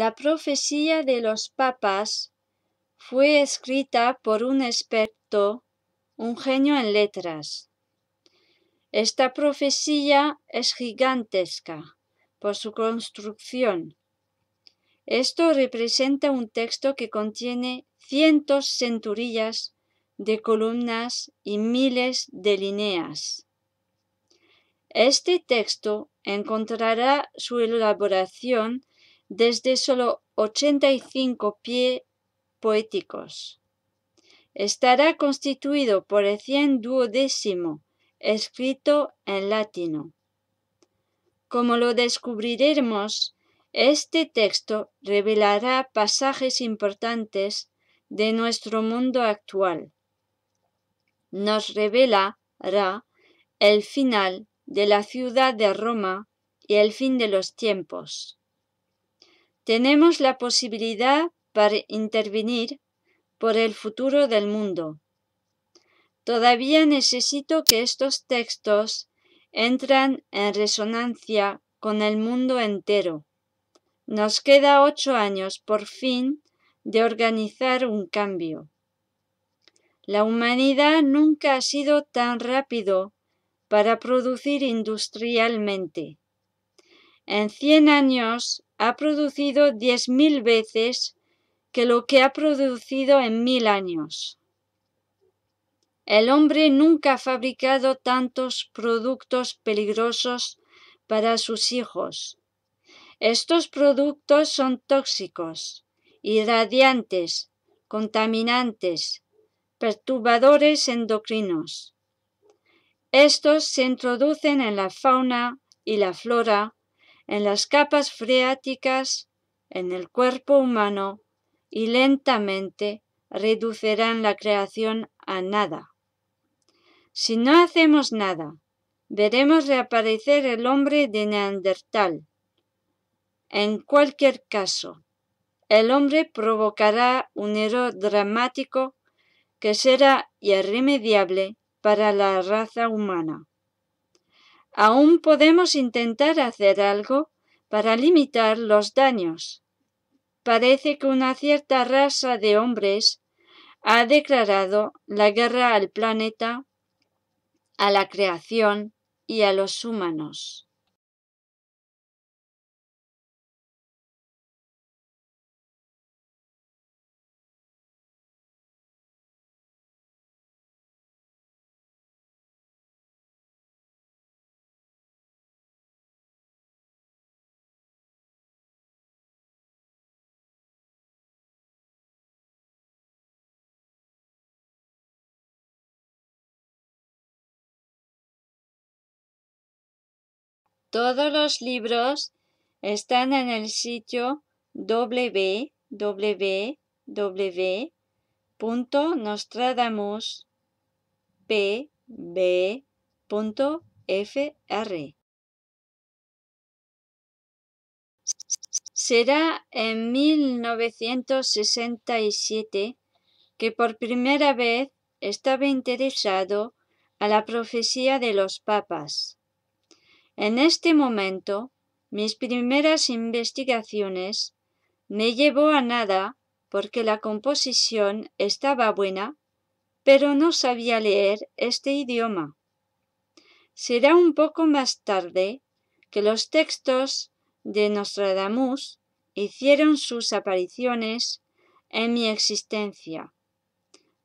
La profecía de los papas fue escrita por un experto, un genio en letras. Esta profecía es gigantesca por su construcción. Esto representa un texto que contiene cientos centurillas de columnas y miles de líneas. Este texto encontrará su elaboración desde solo 85 pie poéticos. Estará constituido por el 100 duodécimo, escrito en latino. Como lo descubriremos, este texto revelará pasajes importantes de nuestro mundo actual. Nos revelará el final de la ciudad de Roma y el fin de los tiempos. Tenemos la posibilidad para intervenir por el futuro del mundo. Todavía necesito que estos textos entran en resonancia con el mundo entero. Nos queda ocho años por fin de organizar un cambio. La humanidad nunca ha sido tan rápido para producir industrialmente. En cien años ha producido diez mil veces que lo que ha producido en mil años. El hombre nunca ha fabricado tantos productos peligrosos para sus hijos. Estos productos son tóxicos, irradiantes, contaminantes, perturbadores endocrinos. Estos se introducen en la fauna y la flora en las capas freáticas, en el cuerpo humano, y lentamente reducirán la creación a nada. Si no hacemos nada, veremos reaparecer el hombre de Neandertal. En cualquier caso, el hombre provocará un error dramático que será irremediable para la raza humana aún podemos intentar hacer algo para limitar los daños. Parece que una cierta raza de hombres ha declarado la guerra al planeta, a la creación y a los humanos. Todos los libros están en el sitio www.nostradamuspb.fr. Será en 1967 que por primera vez estaba interesado a la profecía de los papas. En este momento, mis primeras investigaciones me llevó a nada porque la composición estaba buena, pero no sabía leer este idioma. Será un poco más tarde que los textos de Nostradamus hicieron sus apariciones en mi existencia.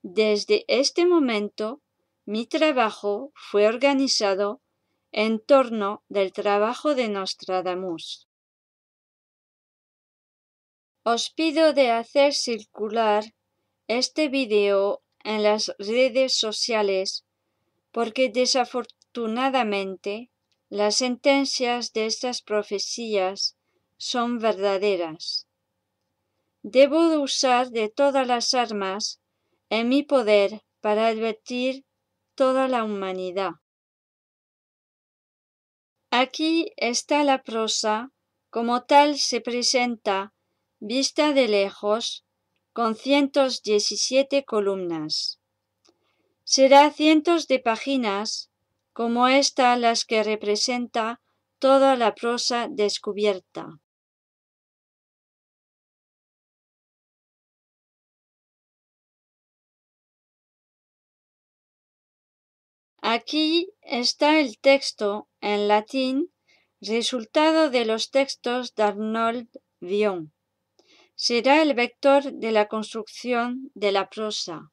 Desde este momento, mi trabajo fue organizado en torno del trabajo de Nostradamus. Os pido de hacer circular este video en las redes sociales porque desafortunadamente las sentencias de estas profecías son verdaderas. Debo usar de todas las armas en mi poder para advertir toda la humanidad. Aquí está la prosa, como tal se presenta, vista de lejos, con 117 columnas. Será cientos de páginas, como esta las que representa toda la prosa descubierta. Aquí está el texto en latín, resultado de los textos de Arnold Vion. Será el vector de la construcción de la prosa.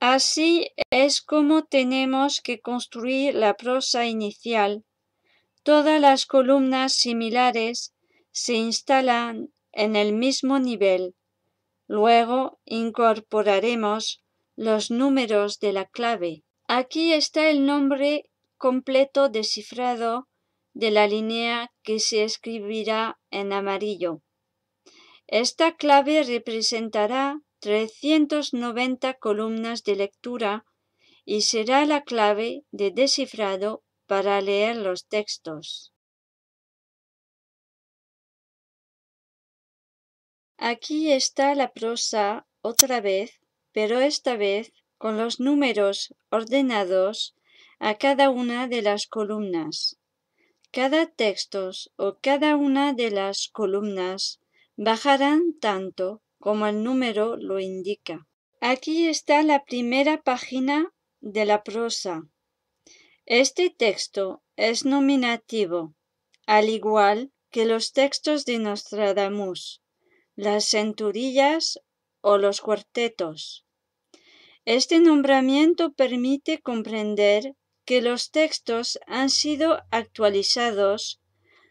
Así es como tenemos que construir la prosa inicial. Todas las columnas similares se instalan en el mismo nivel. Luego incorporaremos los números de la clave. Aquí está el nombre completo descifrado de la línea que se escribirá en amarillo. Esta clave representará 390 columnas de lectura y será la clave de descifrado para leer los textos. Aquí está la prosa otra vez, pero esta vez con los números ordenados a cada una de las columnas. Cada texto o cada una de las columnas bajarán tanto como el número lo indica. Aquí está la primera página de la prosa. Este texto es nominativo, al igual que los textos de Nostradamus las centurillas o los cuartetos. Este nombramiento permite comprender que los textos han sido actualizados,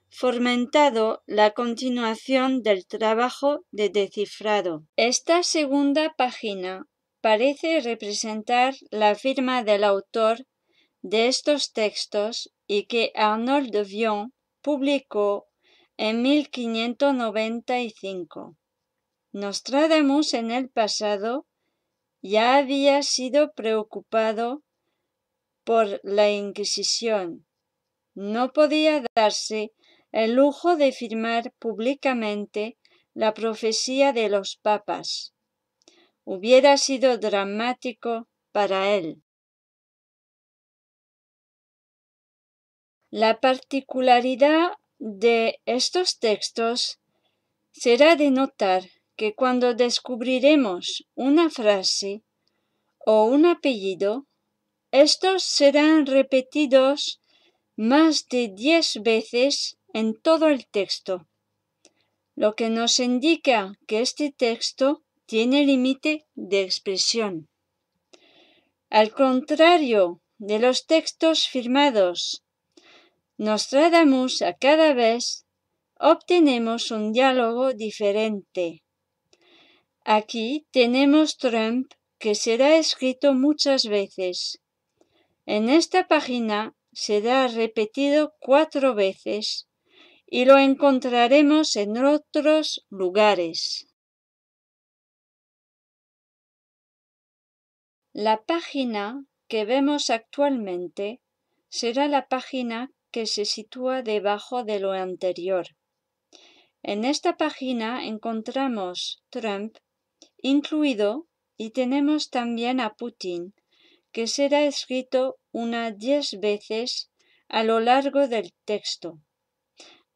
fomentado la continuación del trabajo de descifrado. Esta segunda página parece representar la firma del autor de estos textos y que Arnold de Vion publicó en 1595. Nostradamus en el pasado ya había sido preocupado por la Inquisición. No podía darse el lujo de firmar públicamente la profecía de los papas. Hubiera sido dramático para él. La particularidad de estos textos, será de notar que cuando descubriremos una frase o un apellido, estos serán repetidos más de diez veces en todo el texto, lo que nos indica que este texto tiene límite de expresión. Al contrario de los textos firmados Nostradamus a cada vez obtenemos un diálogo diferente. Aquí tenemos Trump que será escrito muchas veces. En esta página será repetido cuatro veces y lo encontraremos en otros lugares. La página que vemos actualmente será la página que se sitúa debajo de lo anterior. En esta página encontramos Trump incluido y tenemos también a Putin, que será escrito unas diez veces a lo largo del texto.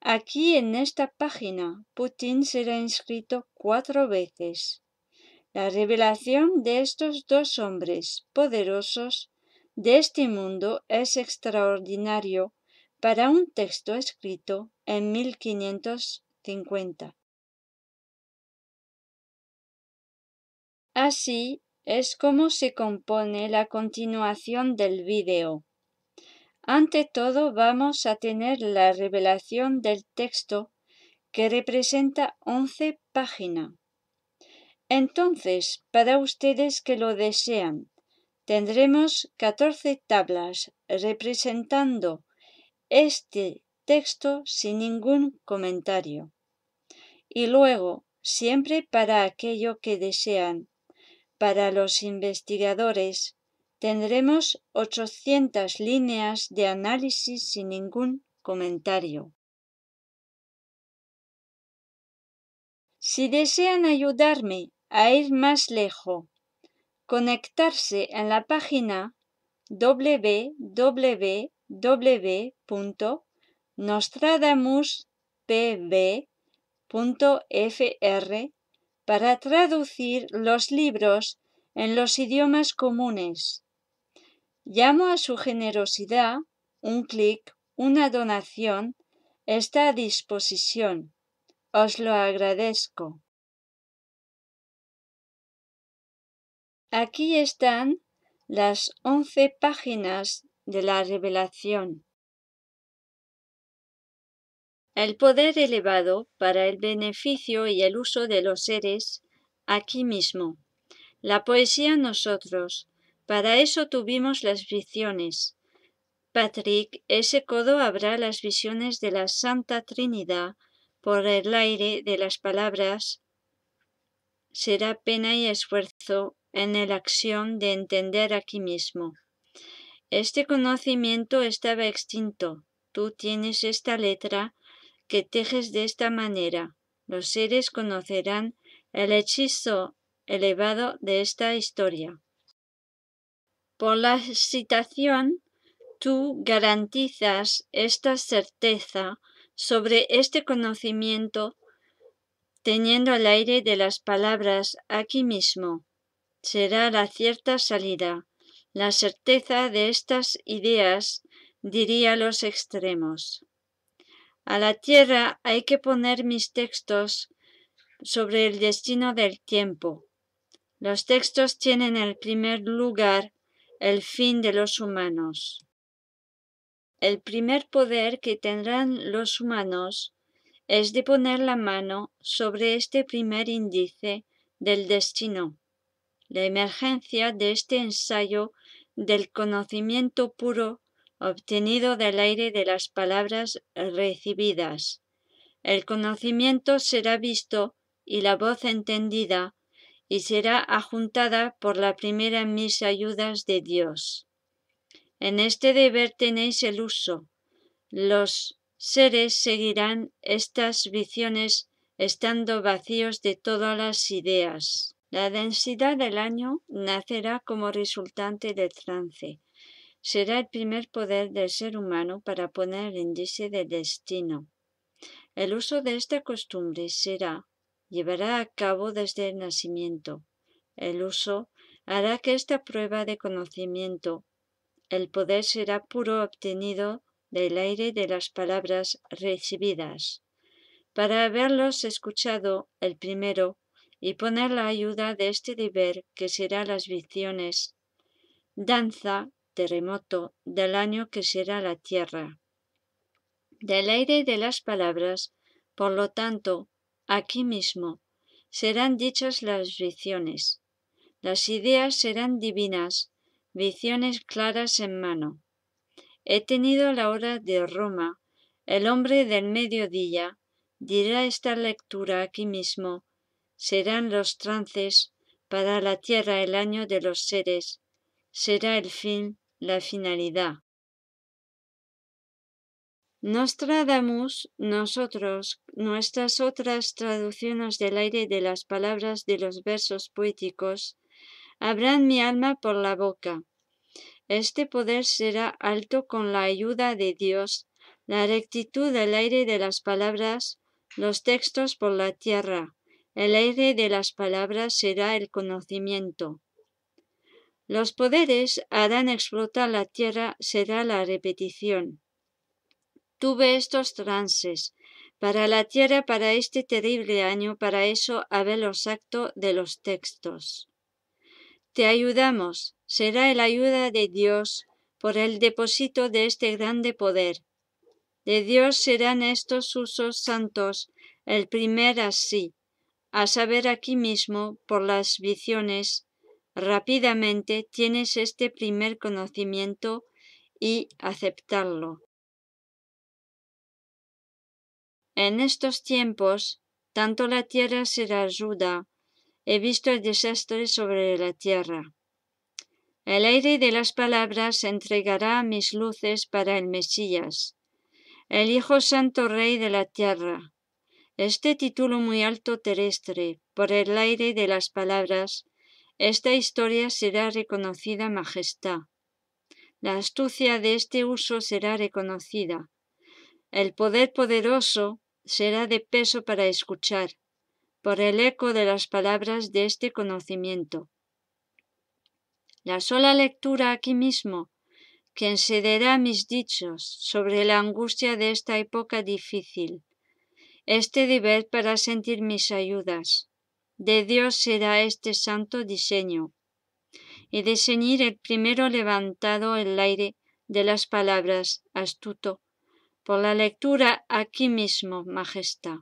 Aquí en esta página, Putin será inscrito cuatro veces. La revelación de estos dos hombres poderosos de este mundo es extraordinario para un texto escrito en 1550. Así es como se compone la continuación del vídeo. Ante todo vamos a tener la revelación del texto que representa 11 páginas. Entonces, para ustedes que lo desean, tendremos 14 tablas representando este texto sin ningún comentario. Y luego, siempre para aquello que desean, para los investigadores, tendremos 800 líneas de análisis sin ningún comentario. Si desean ayudarme a ir más lejos, conectarse en la página www www.nostradamuspb.fr para traducir los libros en los idiomas comunes. Llamo a su generosidad, un clic, una donación, está a disposición. Os lo agradezco. Aquí están las 11 páginas de la revelación. El poder elevado para el beneficio y el uso de los seres, aquí mismo. La poesía nosotros, para eso tuvimos las visiones. Patrick ese codo habrá las visiones de la Santa Trinidad por el aire de las palabras. Será pena y esfuerzo en la acción de entender aquí mismo. Este conocimiento estaba extinto. Tú tienes esta letra que tejes de esta manera. Los seres conocerán el hechizo elevado de esta historia. Por la citación, tú garantizas esta certeza sobre este conocimiento teniendo el aire de las palabras aquí mismo. Será la cierta salida. La certeza de estas ideas diría los extremos. A la tierra hay que poner mis textos sobre el destino del tiempo. Los textos tienen en primer lugar el fin de los humanos. El primer poder que tendrán los humanos es de poner la mano sobre este primer índice del destino la emergencia de este ensayo del conocimiento puro obtenido del aire de las palabras recibidas. El conocimiento será visto y la voz entendida y será ajuntada por la primera mis ayudas de Dios. En este deber tenéis el uso. Los seres seguirán estas visiones estando vacíos de todas las ideas. La densidad del año nacerá como resultante del trance. Será el primer poder del ser humano para poner el índice de destino. El uso de esta costumbre será, llevará a cabo desde el nacimiento. El uso hará que esta prueba de conocimiento, el poder será puro obtenido del aire de las palabras recibidas. Para haberlos escuchado el primero, y poner la ayuda de este deber que será las visiones, danza, terremoto, del año que será la tierra. Del aire de las palabras, por lo tanto, aquí mismo, serán dichas las visiones. Las ideas serán divinas, visiones claras en mano. He tenido la hora de Roma, el hombre del mediodía, dirá esta lectura aquí mismo, serán los trances para la tierra el año de los seres, será el fin, la finalidad. Nostradamus, nosotros, nuestras otras traducciones del aire de las palabras de los versos poéticos, abran mi alma por la boca. Este poder será alto con la ayuda de Dios, la rectitud del aire de las palabras, los textos por la tierra, el aire de las palabras será el conocimiento. Los poderes harán explotar la tierra será la repetición. Tuve estos trances para la tierra para este terrible año, para eso habé los actos de los textos. Te ayudamos, será el ayuda de Dios por el depósito de este grande poder. De Dios serán estos usos santos, el primer así, a saber aquí mismo por las visiones, rápidamente tienes este primer conocimiento y aceptarlo. En estos tiempos, tanto la tierra será ayuda. He visto el desastre sobre la tierra. El aire de las palabras entregará mis luces para el Mesías, el Hijo Santo Rey de la tierra. Este título muy alto terrestre, por el aire de las palabras, esta historia será reconocida majestad. La astucia de este uso será reconocida. El poder poderoso será de peso para escuchar, por el eco de las palabras de este conocimiento. La sola lectura aquí mismo, quien cederá mis dichos sobre la angustia de esta época difícil este deber para sentir mis ayudas. De Dios será este santo diseño. Y de ceñir el primero levantado el aire de las palabras, astuto, por la lectura aquí mismo, majestad.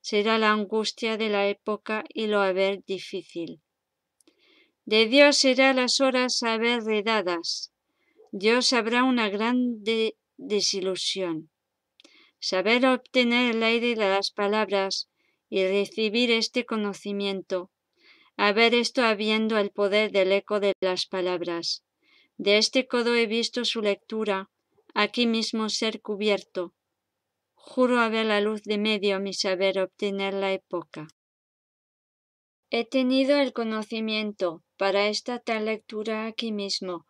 Será la angustia de la época y lo haber difícil. De Dios será las horas haber redadas. Dios habrá una grande desilusión saber obtener el aire de las palabras y recibir este conocimiento, haber esto habiendo el poder del eco de las palabras. De este codo he visto su lectura, aquí mismo ser cubierto. Juro haber la luz de medio mi saber obtener la época. He tenido el conocimiento para esta tal lectura aquí mismo.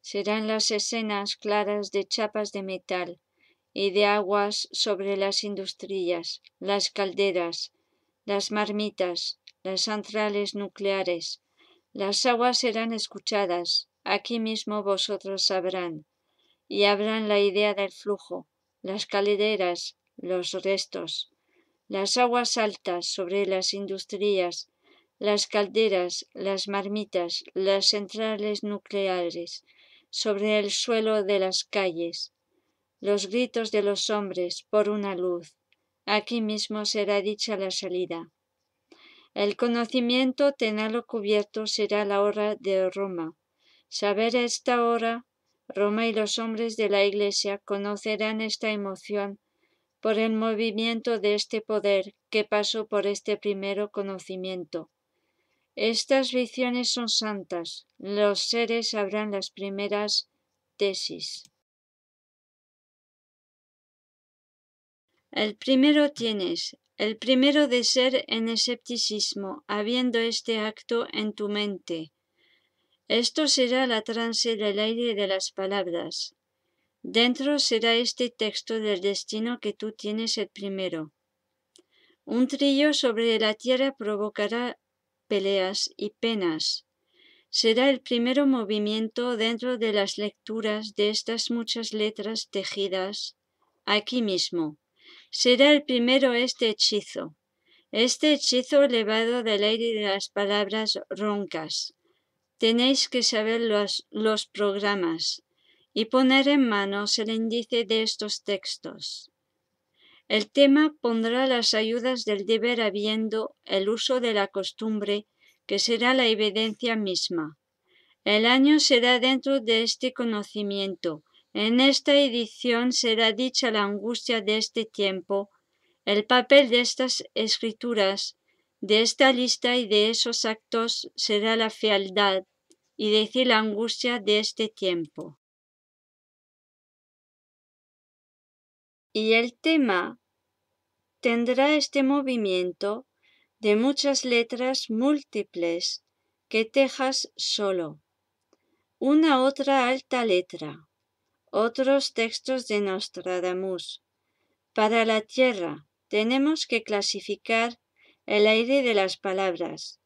Serán las escenas claras de chapas de metal y de aguas sobre las industrias, las calderas, las marmitas, las centrales nucleares. Las aguas serán escuchadas, aquí mismo vosotros sabrán, y habrán la idea del flujo, las calderas, los restos. Las aguas altas sobre las industrias, las calderas, las marmitas, las centrales nucleares, sobre el suelo de las calles los gritos de los hombres por una luz. Aquí mismo será dicha la salida. El conocimiento tenalo cubierto será la hora de Roma. Saber esta hora, Roma y los hombres de la Iglesia conocerán esta emoción por el movimiento de este poder que pasó por este primero conocimiento. Estas visiones son santas. Los seres sabrán las primeras tesis. El primero tienes, el primero de ser en escepticismo, habiendo este acto en tu mente. Esto será la trance del aire de las palabras. Dentro será este texto del destino que tú tienes el primero. Un trillo sobre la tierra provocará peleas y penas. Será el primero movimiento dentro de las lecturas de estas muchas letras tejidas aquí mismo. Será el primero este hechizo, este hechizo elevado del aire de las palabras roncas. Tenéis que saber los, los programas y poner en manos el índice de estos textos. El tema pondrá las ayudas del deber habiendo el uso de la costumbre, que será la evidencia misma. El año será dentro de este conocimiento, en esta edición será dicha la angustia de este tiempo, el papel de estas escrituras, de esta lista y de esos actos será la fealdad y decir la angustia de este tiempo. Y el tema tendrá este movimiento de muchas letras múltiples que tejas solo, una otra alta letra otros textos de Nostradamus. Para la tierra tenemos que clasificar el aire de las palabras.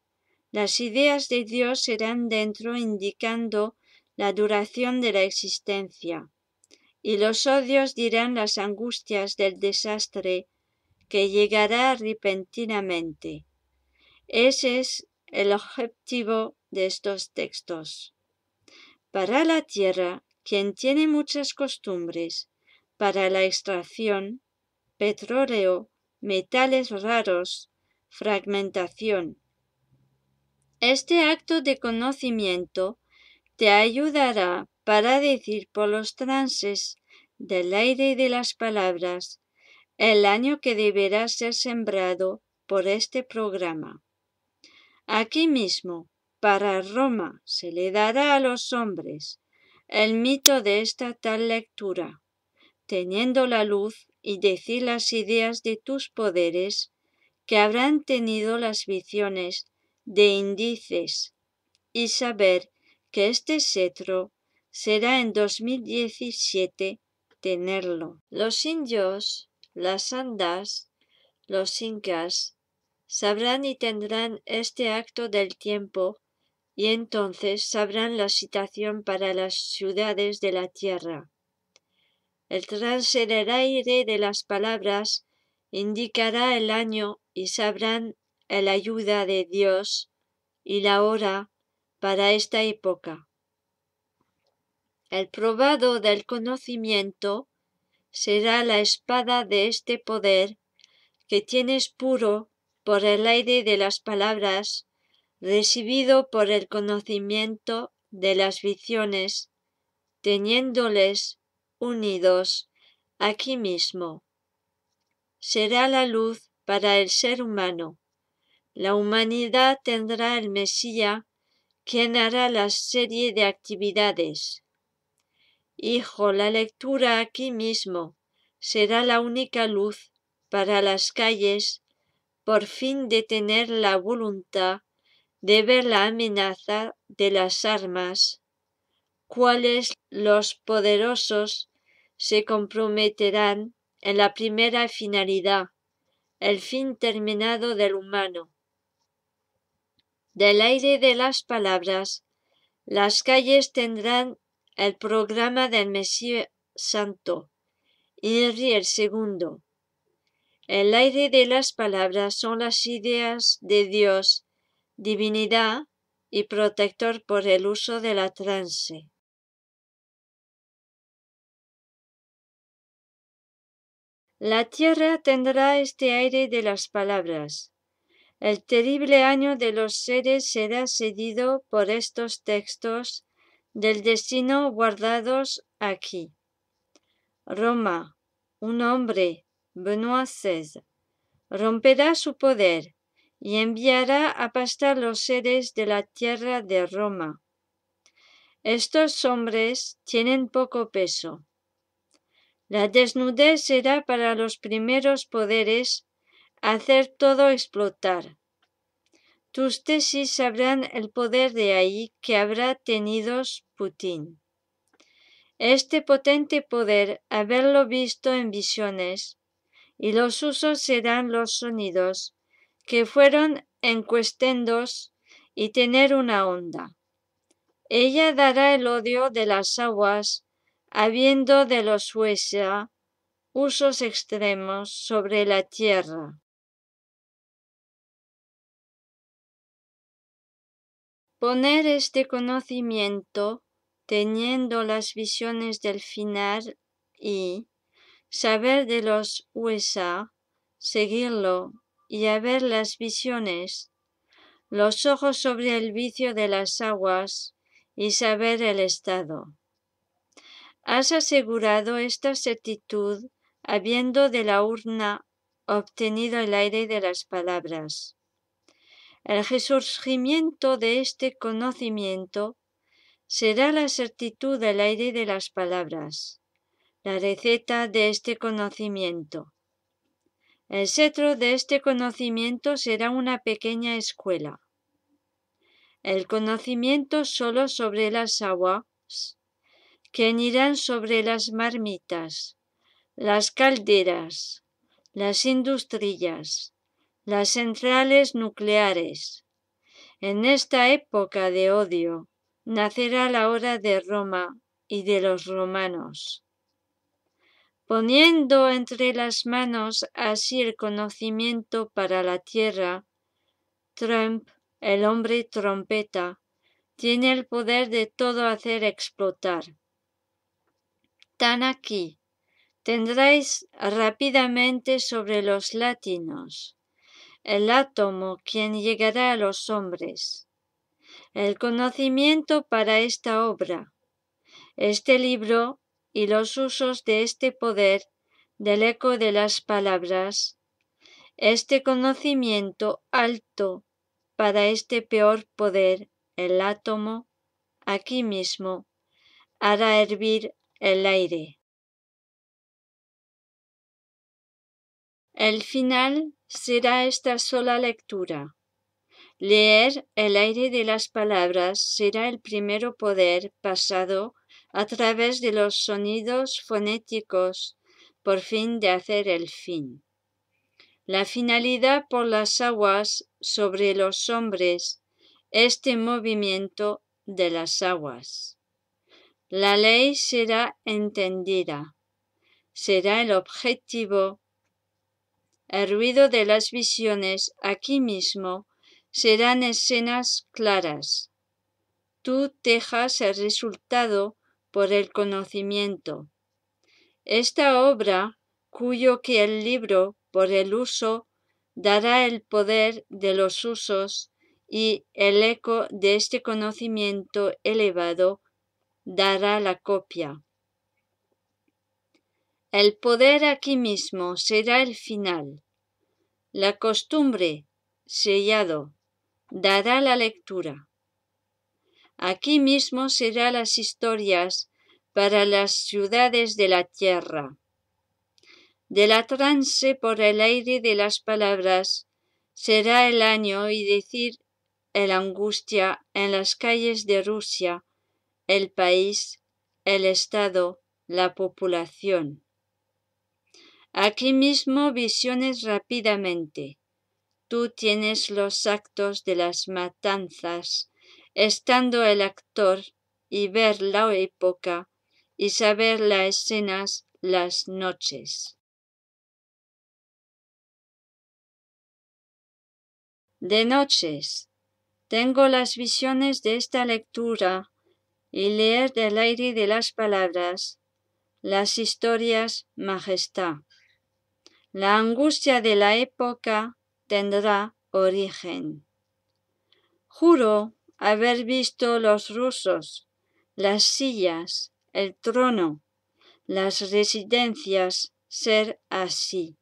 Las ideas de Dios serán dentro indicando la duración de la existencia, y los odios dirán las angustias del desastre que llegará repentinamente. Ese es el objetivo de estos textos. Para la tierra quien tiene muchas costumbres para la extracción, petróleo, metales raros, fragmentación. Este acto de conocimiento te ayudará para decir por los trances del aire y de las palabras el año que deberá ser sembrado por este programa. Aquí mismo, para Roma, se le dará a los hombres el mito de esta tal lectura, teniendo la luz y decir las ideas de tus poderes que habrán tenido las visiones de índices y saber que este cetro será en 2017 tenerlo. Los indios, las andas, los incas sabrán y tendrán este acto del tiempo y entonces sabrán la situación para las ciudades de la tierra. El trance del aire de las palabras indicará el año y sabrán el ayuda de Dios y la hora para esta época. El probado del conocimiento será la espada de este poder que tienes puro por el aire de las palabras recibido por el conocimiento de las visiones, teniéndoles unidos aquí mismo. Será la luz para el ser humano. La humanidad tendrá el Mesías, quien hará la serie de actividades. Hijo, la lectura aquí mismo será la única luz para las calles, por fin de tener la voluntad de ver la amenaza de las armas, cuáles los poderosos se comprometerán en la primera finalidad, el fin terminado del humano. Del aire de las palabras, las calles tendrán el programa del Mesías Santo, Henry el segundo. El aire de las palabras son las ideas de Dios divinidad y protector por el uso de la trance. La tierra tendrá este aire de las palabras. El terrible año de los seres será cedido por estos textos del destino guardados aquí. Roma, un hombre, Benoît romperá su poder y enviará a pastar los seres de la tierra de Roma. Estos hombres tienen poco peso. La desnudez será para los primeros poderes hacer todo explotar. Tus tesis sabrán el poder de ahí que habrá tenido Putin. Este potente poder, haberlo visto en visiones, y los usos serán los sonidos que fueron encuestendos y tener una onda. Ella dará el odio de las aguas, habiendo de los huesa usos extremos sobre la tierra. Poner este conocimiento, teniendo las visiones del final y saber de los USA, seguirlo y a ver las visiones, los ojos sobre el vicio de las aguas y saber el estado. Has asegurado esta certitud habiendo de la urna obtenido el aire de las palabras. El resurgimiento de este conocimiento será la certitud del aire de las palabras, la receta de este conocimiento. El cetro de este conocimiento será una pequeña escuela. El conocimiento solo sobre las aguas, que irán sobre las marmitas, las calderas, las industrias, las centrales nucleares. En esta época de odio nacerá la hora de Roma y de los romanos poniendo entre las manos así el conocimiento para la tierra. Trump, el hombre trompeta, tiene el poder de todo hacer explotar. Tan aquí, tendráis rápidamente sobre los latinos el átomo quien llegará a los hombres. El conocimiento para esta obra. Este libro y los usos de este poder del eco de las palabras. Este conocimiento alto para este peor poder, el átomo, aquí mismo, hará hervir el aire. El final será esta sola lectura. Leer el aire de las palabras será el primero poder pasado a través de los sonidos fonéticos por fin de hacer el fin. La finalidad por las aguas sobre los hombres, este movimiento de las aguas. La ley será entendida, será el objetivo. El ruido de las visiones aquí mismo serán escenas claras. Tú tejas el resultado por el conocimiento. Esta obra, cuyo que el libro, por el uso, dará el poder de los usos y el eco de este conocimiento elevado dará la copia. El poder aquí mismo será el final. La costumbre, sellado, dará la lectura. Aquí mismo serán las historias para las ciudades de la tierra. De la trance por el aire de las palabras será el año y decir el angustia en las calles de Rusia, el país, el Estado, la población. Aquí mismo visiones rápidamente. Tú tienes los actos de las matanzas estando el actor y ver la época y saber las escenas las noches. De noches tengo las visiones de esta lectura y leer del aire de las palabras, las historias majestad. La angustia de la época tendrá origen. Juro haber visto los rusos, las sillas, el trono, las residencias ser así.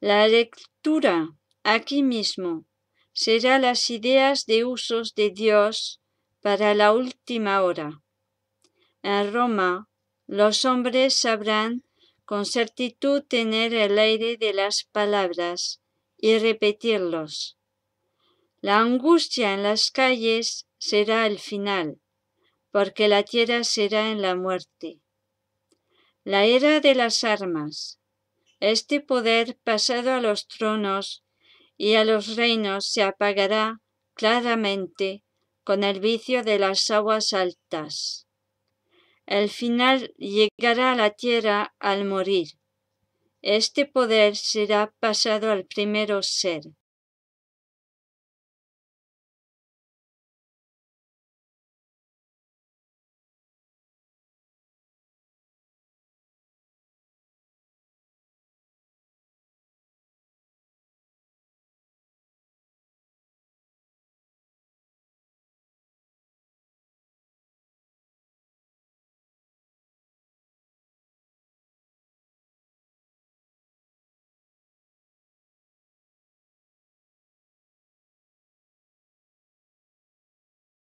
La lectura aquí mismo será las ideas de usos de Dios para la última hora. En Roma, los hombres sabrán con certitud tener el aire de las palabras y repetirlos la angustia en las calles será el final, porque la tierra será en la muerte. La era de las armas. Este poder pasado a los tronos y a los reinos se apagará claramente con el vicio de las aguas altas. El final llegará a la tierra al morir. Este poder será pasado al primero ser.